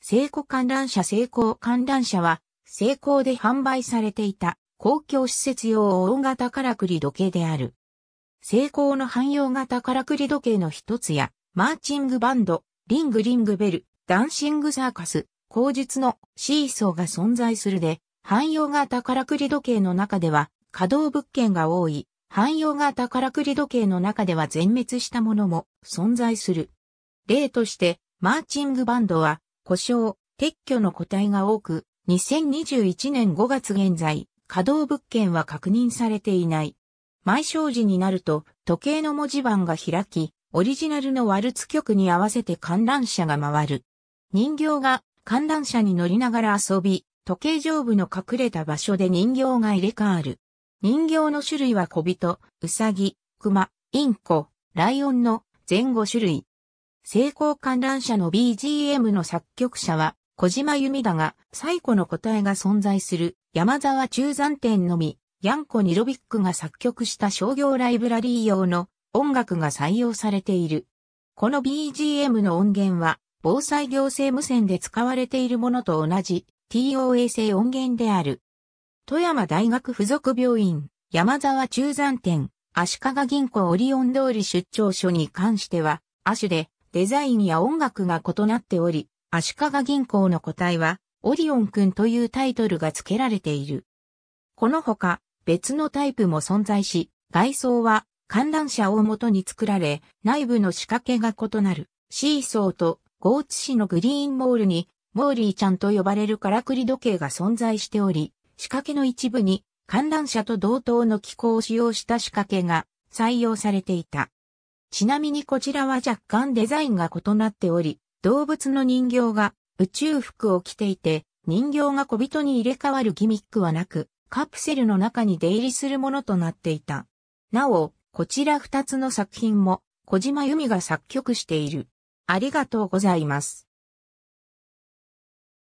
成功観覧車成功観覧車は、成功で販売されていた公共施設用大型からくり時計である。成功の汎用型からくり時計の一つや、マーチングバンド、リングリングベル、ダンシングサーカス、口述のシーソーが存在するで、汎用型からくり時計の中では、稼働物件が多い、汎用型からくり時計の中では全滅したものも存在する。例として、マーチングバンドは故障、撤去の個体が多く、2021年5月現在、稼働物件は確認されていない。毎正時になると、時計の文字盤が開き、オリジナルのワルツ曲に合わせて観覧車が回る。人形が観覧車に乗りながら遊び、時計上部の隠れた場所で人形が入れ替わる。人形の種類は小人、うさぎ、熊、インコ、ライオンの全5種類。成功観覧車の BGM の作曲者は、小島由美だが、最古の答えが存在する、山沢中山店のみ、ヤンコ・ニロビックが作曲した商業ライブラリー用の音楽が採用されている。この BGM の音源は、防災行政無線で使われているものと同じ TOA 製音源である。富山大学附属病院、山沢中山店、足利銀行オリオン通り出張所に関しては、アシュでデザインや音楽が異なっており、足利銀行の個体は、オリオン君というタイトルが付けられている。このほか、別のタイプも存在し、外装は観覧車を元に作られ、内部の仕掛けが異なる、シーソーとゴーツ市のグリーンモールに、モーリーちゃんと呼ばれるからくり時計が存在しており、仕掛けの一部に観覧車と同等の機構を使用した仕掛けが採用されていた。ちなみにこちらは若干デザインが異なっており、動物の人形が宇宙服を着ていて、人形が小人に入れ替わるギミックはなく、カプセルの中に出入りするものとなっていた。なお、こちら二つの作品も、小島由美が作曲している。ありがとうございます。